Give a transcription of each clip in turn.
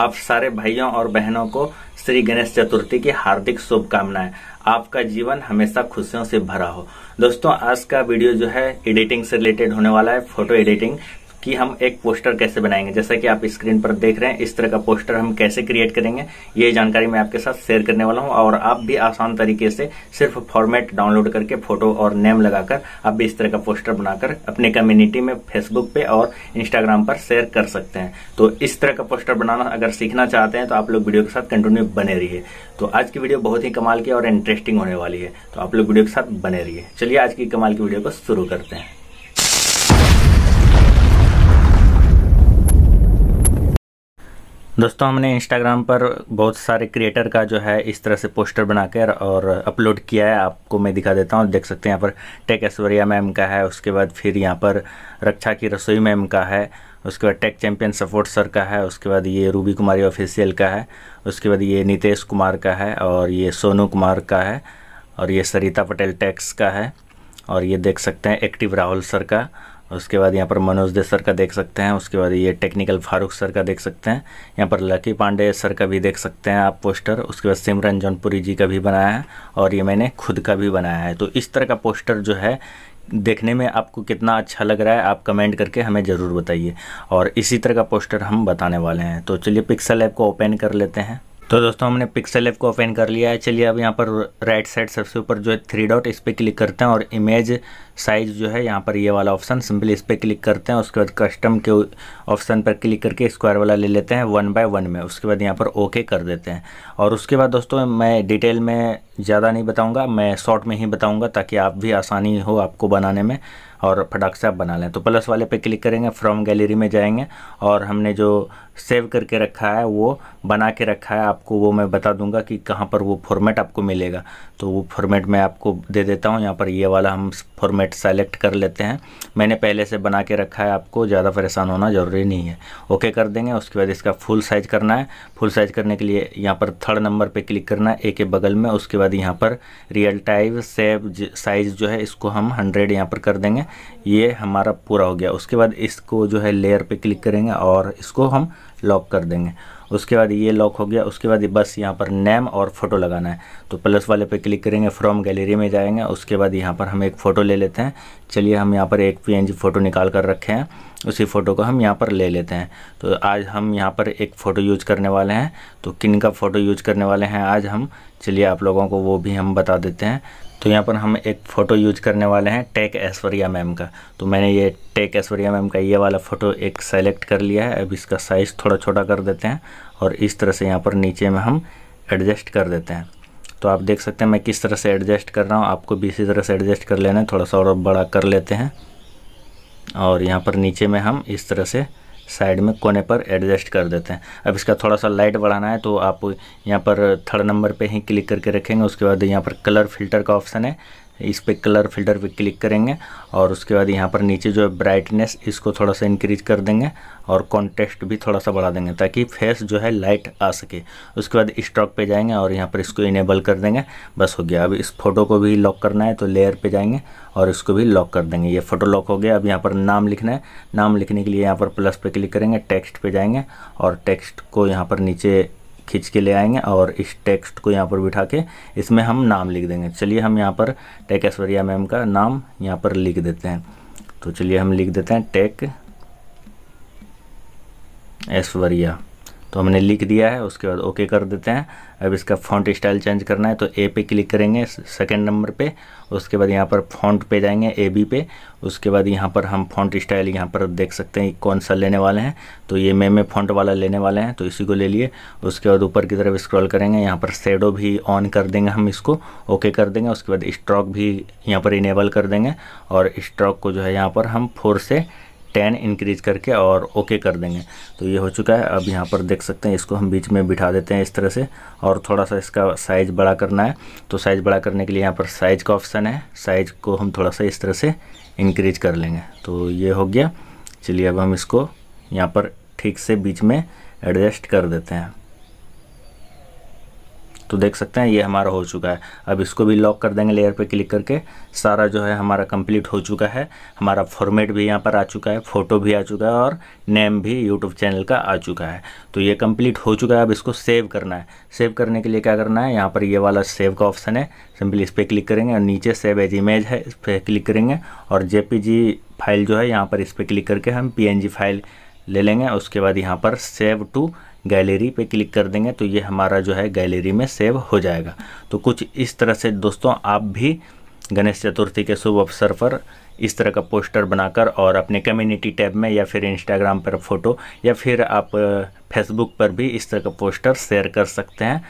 आप सारे भाइयों और बहनों को श्री गणेश चतुर्थी की हार्दिक शुभकामनाएं आपका जीवन हमेशा खुशियों से भरा हो दोस्तों आज का वीडियो जो है एडिटिंग से रिलेटेड होने वाला है फोटो एडिटिंग कि हम एक पोस्टर कैसे बनाएंगे जैसा कि आप स्क्रीन पर देख रहे हैं इस तरह का पोस्टर हम कैसे क्रिएट करेंगे ये जानकारी मैं आपके साथ शेयर करने वाला हूं और आप भी आसान तरीके से सिर्फ फॉर्मेट डाउनलोड करके फोटो और नेम लगाकर आप भी इस तरह का पोस्टर बनाकर अपने कम्युनिटी में फेसबुक पे और इंस्टाग्राम पर शेयर कर सकते हैं तो इस तरह का पोस्टर बनाना अगर सीखना चाहते हैं तो आप लोग वीडियो के साथ कंटिन्यू बने रहिए तो आज की वीडियो बहुत ही कमाल की और इंटरेस्टिंग होने वाली है तो आप लोग वीडियो के साथ बने रहिए चलिए आज की कमाल की वीडियो को शुरू करते हैं दोस्तों हमने इंस्टाग्राम पर बहुत सारे क्रिएटर का जो है इस तरह से पोस्टर बनाकर और अपलोड किया है आपको मैं दिखा देता हूँ देख सकते हैं यहाँ पर टेक ऐश्वर्या मैम का है उसके बाद फिर यहाँ पर रक्षा की रसोई मैम का है उसके बाद टेक चैम्पियन सपोर्ट सर का है उसके बाद ये रूबी कुमारी ऑफिशियल का है उसके बाद ये नितेश कुमार का है और ये सोनू कुमार का है और ये सरिता पटेल टैक्स का है और ये देख सकते हैं एक्टिव राहुल सर का उसके बाद यहाँ पर मनोज दे सर का देख सकते हैं उसके बाद ये टेक्निकल फारूक सर का देख सकते हैं यहाँ पर लकी पांडे सर का भी देख सकते हैं आप पोस्टर उसके बाद सिमरन जौनपुरी जी का भी बनाया है और ये मैंने खुद का भी बनाया है तो इस तरह का पोस्टर जो है देखने में आपको कितना अच्छा लग रहा है आप कमेंट करके हमें ज़रूर बताइए और इसी तरह का पोस्टर हम बताने वाले हैं तो चलिए पिक्सल ऐप को ओपन कर लेते हैं तो दोस्तों हमने पिक्सल एफ को ओपन कर लिया है चलिए अब यहाँ पर राइट साइड सबसे ऊपर जो है थ्री डॉट इस पर क्लिक करते हैं और इमेज साइज जो है यहाँ पर ये वाला ऑप्शन सिंपली इस पर क्लिक करते हैं उसके बाद कस्टम के ऑप्शन पर क्लिक करके स्क्वायर वाला ले लेते हैं वन बाय वन में उसके बाद यहाँ पर ओके कर देते हैं और उसके बाद दोस्तों मैं डिटेल में ज़्यादा नहीं बताऊंगा मैं शॉर्ट में ही बताऊंगा ताकि आप भी आसानी हो आपको बनाने में और फटाक से आप बना लें तो प्लस वाले पे क्लिक करेंगे फ्रॉम गैलरी में जाएंगे और हमने जो सेव करके रखा है वो बना के रखा है आपको वो मैं बता दूंगा कि कहाँ पर वो फॉर्मेट आपको मिलेगा तो वो फॉर्मेट मैं आपको दे देता हूँ यहाँ पर ये वाला हम फॉर्मेट सेलेक्ट कर लेते हैं मैंने पहले से बना के रखा है आपको ज़्यादा परेशान होना ज़रूरी नहीं है ओके कर देंगे उसके बाद इसका फुल साइज़ करना है फुल साइज़ करने के लिए यहाँ पर थर्ड नंबर पर क्लिक करना है ए के बगल में उसके बाद बाद यहाँ पर रियल टाइम सेव साइज़ जो है इसको हम हंड्रेड यहाँ पर कर देंगे ये हमारा पूरा हो गया उसके बाद इसको जो है लेयर पे क्लिक करेंगे और इसको हम लॉक कर देंगे उसके बाद ये लॉक हो गया उसके बाद बस यहाँ पर नेम और फोटो लगाना है तो प्लस वाले पे क्लिक करेंगे फ्रॉम गैलरी में जाएंगे उसके बाद यहाँ पर हम एक फ़ोटो ले लेते हैं चलिए हम यहाँ पर एक पी फ़ोटो निकाल कर रखे हैं उसी फ़ोटो को हम यहाँ पर ले लेते हैं तो आज हम यहाँ पर एक फ़ोटो यूज करने वाले हैं तो किन का फ़ोटो यूज करने वाले हैं आज हम चलिए आप लोगों को वो भी हम बता देते हैं तो यहाँ पर हम एक फ़ोटो यूज करने वाले हैं टेक ऐश्वर्या मैम का तो मैंने ये टेक ऐश्वर्या मैम का ये वाला फ़ोटो एक सेलेक्ट कर लिया है अब इसका साइज़ थोड़ा छोटा कर देते हैं और इस तरह से यहाँ पर नीचे में हम एडजस्ट कर देते हैं तो आप देख सकते हैं मैं किस तरह से एडजस्ट कर रहा हूँ आपको भी इसी तरह से एडजस्ट कर लेना है थोड़ा सा और बड़ा कर लेते हैं और यहाँ पर नीचे में हम इस तरह से साइड में कोने पर एडजस्ट कर देते हैं अब इसका थोड़ा सा लाइट बढ़ाना है तो आप यहाँ पर थर्ड नंबर पे ही क्लिक करके रखेंगे उसके बाद यहाँ पर कलर फिल्टर का ऑप्शन है इस पर कलर फिल्टर पे क्लिक करेंगे और उसके बाद यहाँ पर नीचे जो है ब्राइटनेस इसको थोड़ा सा इंक्रीज कर देंगे और कॉन्टेस्ट भी थोड़ा सा बढ़ा देंगे ताकि फेस जो है लाइट आ सके उसके बाद स्टॉक पे जाएंगे और यहाँ पर इसको इनेबल कर देंगे बस हो गया अब इस फोटो को भी लॉक करना है तो लेयर पे जाएंगे और इसको भी लॉक कर देंगे ये फोटो लॉक हो गया अब यहाँ पर नाम लिखना है नाम लिखने के लिए यहाँ पर प्लस पर क्लिक करेंगे टेक्स्ट पर जाएंगे और टेक्स्ट को यहाँ पर नीचे खींच के ले आएंगे और इस टेक्स्ट को यहाँ पर बिठा के इसमें हम नाम लिख देंगे चलिए हम यहाँ पर टेक ऐश्वर्या मैम का नाम यहाँ पर लिख देते हैं तो चलिए हम लिख देते हैं टेक ऐश्वर्या तो हमने लिख दिया है उसके बाद ओके कर देते हैं अब इसका फॉन्ट स्टाइल चेंज करना है तो ए पे क्लिक करेंगे सेकंड नंबर पे उसके बाद यहाँ पर फॉन्ट पे जाएंगे ए बी पे उसके बाद यहाँ पर हम फॉन्ट स्टाइल यहाँ पर देख सकते हैं कौन सा लेने वाले हैं तो ये मे में फॉन्ट वाला लेने वाले हैं तो इसी को ले लिए उसके बाद ऊपर की तरफ स्क्रॉल करेंगे यहाँ पर सेडो भी ऑन कर देंगे हम इसको ओके कर देंगे उसके बाद स्ट्रॉक भी यहाँ पर इनेबल कर देंगे और स्ट्रॉक को जो है यहाँ पर हम फोर से टेन इंक्रीज करके और ओके कर देंगे तो ये हो चुका है अब यहाँ पर देख सकते हैं इसको हम बीच में बिठा देते हैं इस तरह से और थोड़ा सा इसका साइज़ बड़ा करना है तो साइज़ बड़ा करने के लिए यहाँ पर साइज़ का ऑप्शन है साइज़ को हम थोड़ा सा इस तरह से इंक्रीज कर लेंगे तो ये हो गया चलिए अब हम इसको यहाँ पर ठीक से बीच में एडजस्ट कर देते हैं तो देख सकते हैं ये हमारा हो चुका है अब इसको भी लॉक कर देंगे लेयर पे क्लिक करके सारा जो है हमारा कंप्लीट हो चुका है हमारा फॉर्मेट भी यहाँ पर आ चुका है फ़ोटो भी आ चुका है और नेम भी यूट्यूब चैनल का आ चुका है तो ये कंप्लीट हो चुका है अब इसको सेव करना है सेव करने के लिए क्या करना है यहाँ पर ये वाला सेव का ऑप्शन है सिंपली इस पर क्लिक करेंगे और नीचे सेव एज इमेज है इस पर क्लिक करेंगे और जे फाइल जो है यहाँ पर इस पर क्लिक करके हम पी फाइल ले लेंगे उसके बाद यहाँ पर सेव टू गैलरी पे क्लिक कर देंगे तो ये हमारा जो है गैलरी में सेव हो जाएगा तो कुछ इस तरह से दोस्तों आप भी गणेश चतुर्थी के शुभ अवसर पर इस तरह का पोस्टर बनाकर और अपने कम्युनिटी टैब में या फिर इंस्टाग्राम पर फ़ोटो या फिर आप फेसबुक पर भी इस तरह का पोस्टर शेयर कर सकते हैं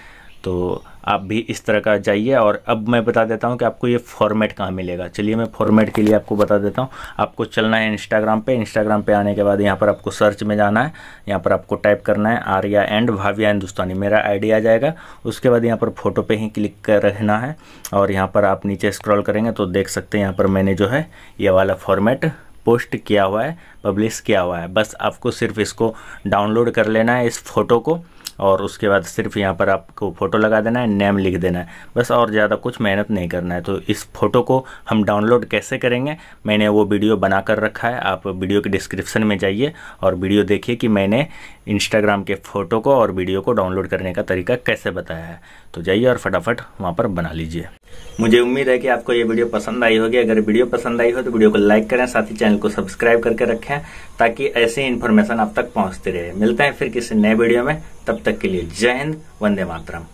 तो आप भी इस तरह का जाइए और अब मैं बता देता हूँ कि आपको ये फॉर्मेट कहाँ मिलेगा चलिए मैं फॉर्मेट के लिए आपको बता देता हूँ आपको चलना है इंस्टाग्राम पे इंस्टाग्राम पे आने के बाद यहाँ पर आपको सर्च में जाना है यहाँ पर आपको टाइप करना है आर्या एंड भाविया हिंदुस्तानी मेरा आईडी आ जाएगा उसके बाद यहाँ पर फोटो पर ही क्लिक कर रहना है और यहाँ पर आप नीचे स्क्रॉल करेंगे तो देख सकते हैं यहाँ पर मैंने जो है ये वाला फॉर्मेट पोस्ट किया हुआ है पब्लिश किया हुआ है बस आपको सिर्फ इसको डाउनलोड कर लेना है इस फोटो को और उसके बाद सिर्फ यहाँ पर आपको फ़ोटो लगा देना है नेम लिख देना है बस और ज़्यादा कुछ मेहनत नहीं करना है तो इस फ़ोटो को हम डाउनलोड कैसे करेंगे मैंने वो वीडियो बना कर रखा है आप वीडियो के डिस्क्रिप्शन में जाइए और वीडियो देखिए कि मैंने इंस्टाग्राम के फ़ोटो को और वीडियो को डाउनलोड करने का तरीका कैसे बताया है तो जाइए और फटाफट वहाँ पर बना लीजिए मुझे उम्मीद है कि आपको ये वीडियो पसंद आई होगी अगर वीडियो पसंद आई हो तो वीडियो को लाइक करें साथ ही चैनल को सब्सक्राइब करके रखें ताकि ऐसी इन्फॉर्मेशन आप तक पहुँचते रहे मिलते हैं फिर किसी नए वीडियो में तब तक के लिए जय हिंद वंदे मातरम